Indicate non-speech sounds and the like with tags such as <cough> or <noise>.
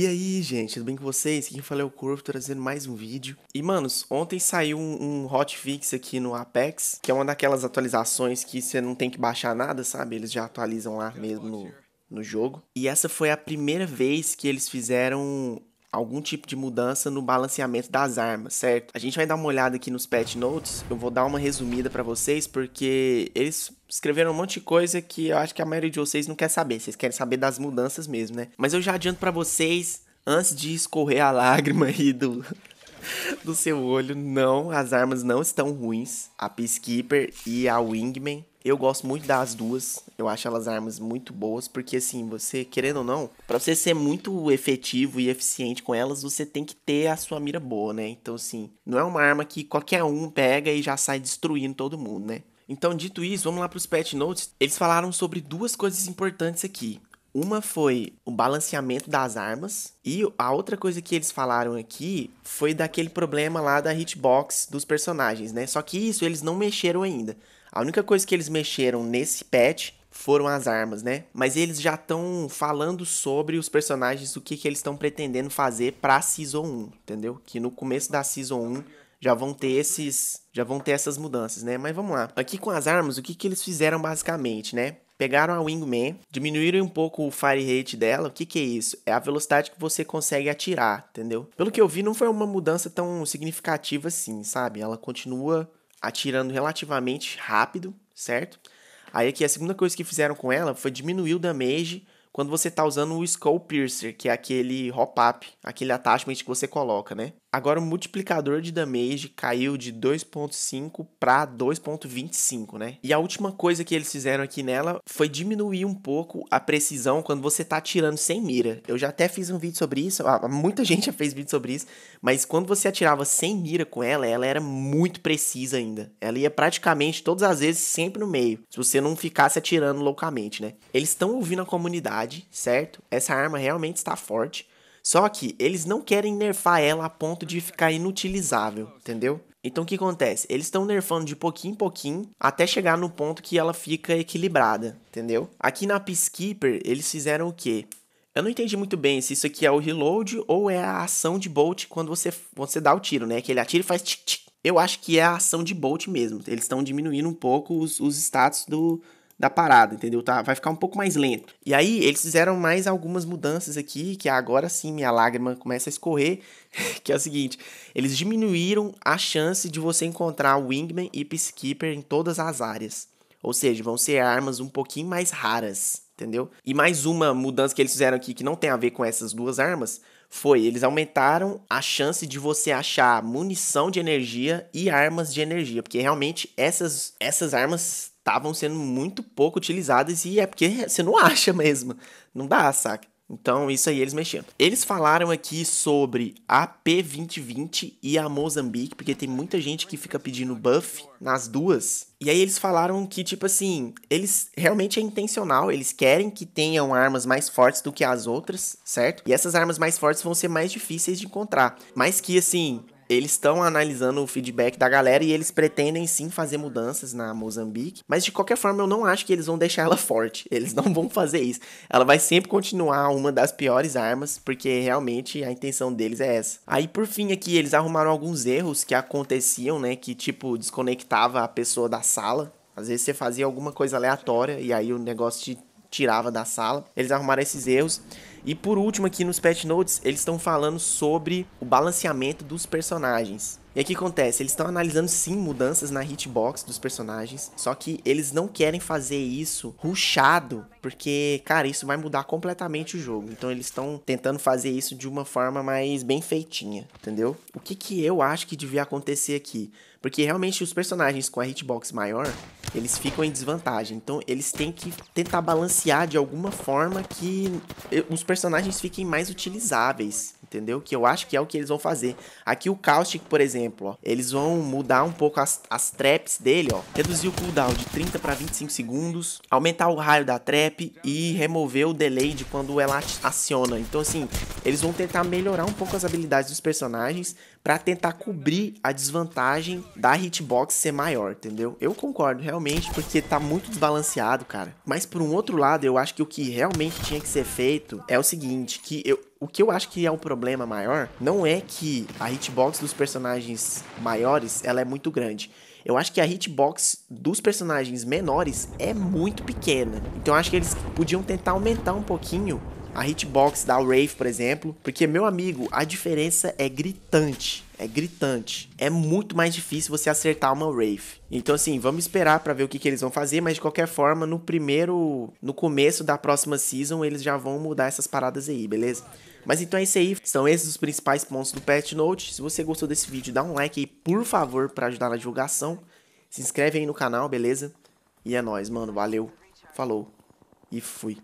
E aí, gente, tudo bem com vocês? Quem fala é o Corvo, trazendo mais um vídeo. E, manos, ontem saiu um, um hotfix aqui no Apex, que é uma daquelas atualizações que você não tem que baixar nada, sabe? Eles já atualizam lá mesmo no, no jogo. E essa foi a primeira vez que eles fizeram algum tipo de mudança no balanceamento das armas, certo? A gente vai dar uma olhada aqui nos patch notes, eu vou dar uma resumida para vocês porque eles escreveram um monte de coisa que eu acho que a maioria de vocês não quer saber, vocês querem saber das mudanças mesmo, né? Mas eu já adianto para vocês antes de escorrer a <laughs> lágrima aí do do seu olho, não, as armas não estão ruins. A Peacekeeper e a Wingman eu gosto muito das duas. Eu acho elas armas muito boas, porque assim, você, querendo ou não, para você ser muito efetivo e eficiente com elas, você tem que ter a sua mira boa, né? Então, assim, não é uma arma que qualquer um pega e já sai destruindo todo mundo, né? Então, dito isso, vamos lá para os patch notes. Eles falaram sobre duas coisas importantes aqui. Uma foi o balanceamento das armas. E a outra coisa que eles falaram aqui foi daquele problema lá da hitbox dos personagens, né? Só que isso eles não mexeram ainda. A única coisa que eles mexeram nesse patch foram as armas, né? Mas eles já estão falando sobre os personagens, o que, que eles estão pretendendo fazer pra Season 1, entendeu? Que no começo da Season 1 já vão ter esses, já vão ter essas mudanças, né? Mas vamos lá. Aqui com as armas, o que, que eles fizeram basicamente, né? Pegaram a Wingman, diminuíram um pouco o fire rate dela. O que, que é isso? É a velocidade que você consegue atirar, entendeu? Pelo que eu vi, não foi uma mudança tão significativa assim, sabe? Ela continua atirando relativamente rápido, certo? Aí aqui a segunda coisa que fizeram com ela foi diminuir o damage quando você tá usando o Skull Piercer, que é aquele hop-up, aquele attachment que você coloca, né? Agora o multiplicador de damage caiu de 2.5 para 2.25, né? E a última coisa que eles fizeram aqui nela foi diminuir um pouco a precisão quando você tá atirando sem mira. Eu já até fiz um vídeo sobre isso, muita <laughs> gente já fez vídeo sobre isso, mas quando você atirava sem mira com ela, ela era muito precisa ainda. Ela ia praticamente todas as vezes sempre no meio, se você não ficasse atirando loucamente, né? Eles estão ouvindo a comunidade, certo? Essa arma realmente está forte. Só que eles não querem nerfar ela a ponto de ficar inutilizável, entendeu? Então o que acontece? Eles estão nerfando de pouquinho em pouquinho até chegar no ponto que ela fica equilibrada, entendeu? Aqui na Peacekeeper, eles fizeram o quê? Eu não entendi muito bem se isso aqui é o reload ou é a ação de Bolt quando você, você dá o tiro, né? Que ele atira e faz tic-tic. Eu acho que é a ação de Bolt mesmo. Eles estão diminuindo um pouco os, os status do, da parada, entendeu? Tá, vai ficar um pouco mais lento. E aí eles fizeram mais algumas mudanças aqui, que agora sim minha lágrima começa a escorrer, <laughs> que é o seguinte, eles diminuíram a chance de você encontrar Wingman e Peacekeeper em todas as áreas. Ou seja, vão ser armas um pouquinho mais raras, entendeu? E mais uma mudança que eles fizeram aqui que não tem a ver com essas duas armas foi eles aumentaram a chance de você achar munição de energia e armas de energia, porque realmente essas essas armas estavam sendo muito pouco utilizadas e é porque você não acha mesmo. Não dá, saca? Então, isso aí eles mexendo. Eles falaram aqui sobre a P2020 e a Mozambique, porque tem muita gente que fica pedindo buff nas duas. E aí eles falaram que, tipo assim, eles realmente é intencional, eles querem que tenham armas mais fortes do que as outras, certo? E essas armas mais fortes vão ser mais difíceis de encontrar. Mas que, assim, eles estão analisando o feedback da galera e eles pretendem sim fazer mudanças na Mozambique, mas de qualquer forma eu não acho que eles vão deixar ela <laughs> forte. Eles não vão fazer isso. Ela vai sempre continuar uma das piores armas, porque realmente a intenção deles é essa. Aí por fim aqui eles arrumaram alguns erros que aconteciam, né, que tipo desconectava a pessoa da sala. Às vezes você fazia alguma coisa aleatória e aí o negócio te tirava da sala. Eles arrumaram esses erros. E por último, aqui nos patch notes, eles estão falando sobre o balanceamento dos personagens. E aqui acontece, eles estão analisando sim mudanças na hitbox dos personagens, só que eles não querem fazer isso ruchado, porque, cara, isso vai mudar completamente o jogo. Então eles estão tentando fazer isso de uma forma mais bem feitinha, entendeu? O que que eu acho que devia acontecer aqui? Porque realmente os personagens com a hitbox maior, eles ficam em desvantagem. Então eles têm que tentar balancear de alguma forma que eh, os personagens personagens fiquem mais utilizáveis, entendeu? Que eu acho que é o que eles vão fazer. Aqui o Caustic, por exemplo, ó, eles vão mudar um pouco as, as traps dele, ó, reduzir o cooldown de 30 para 25 segundos, aumentar o raio da trap e remover o delay de quando ela aciona. Então assim, eles vão tentar melhorar um pouco as habilidades dos personagens, para tentar cobrir a desvantagem da hitbox ser maior, entendeu? Eu concordo realmente porque tá muito desbalanceado, cara. Mas por um outro lado, eu acho que o que realmente tinha que ser feito é o seguinte, que eu, o que eu acho que é um problema maior não é que a hitbox dos personagens maiores ela é muito grande. Eu acho que a hitbox dos personagens menores é muito pequena. Então eu acho que eles podiam tentar aumentar um pouquinho a hitbox da Wraith, por exemplo, porque, meu amigo, a diferença é gritante. É gritante. É muito mais difícil você acertar uma Wraith. Então, assim, vamos esperar para ver o que, que eles vão fazer, mas de qualquer forma, no primeiro. No começo da próxima season, eles já vão mudar essas paradas aí, beleza? Mas então é isso aí, são esses os principais pontos do Patch Note. Se você gostou desse vídeo, dá um like aí, por favor, para ajudar na divulgação. Se inscreve aí no canal, beleza? E é nóis, mano. Valeu, falou e fui.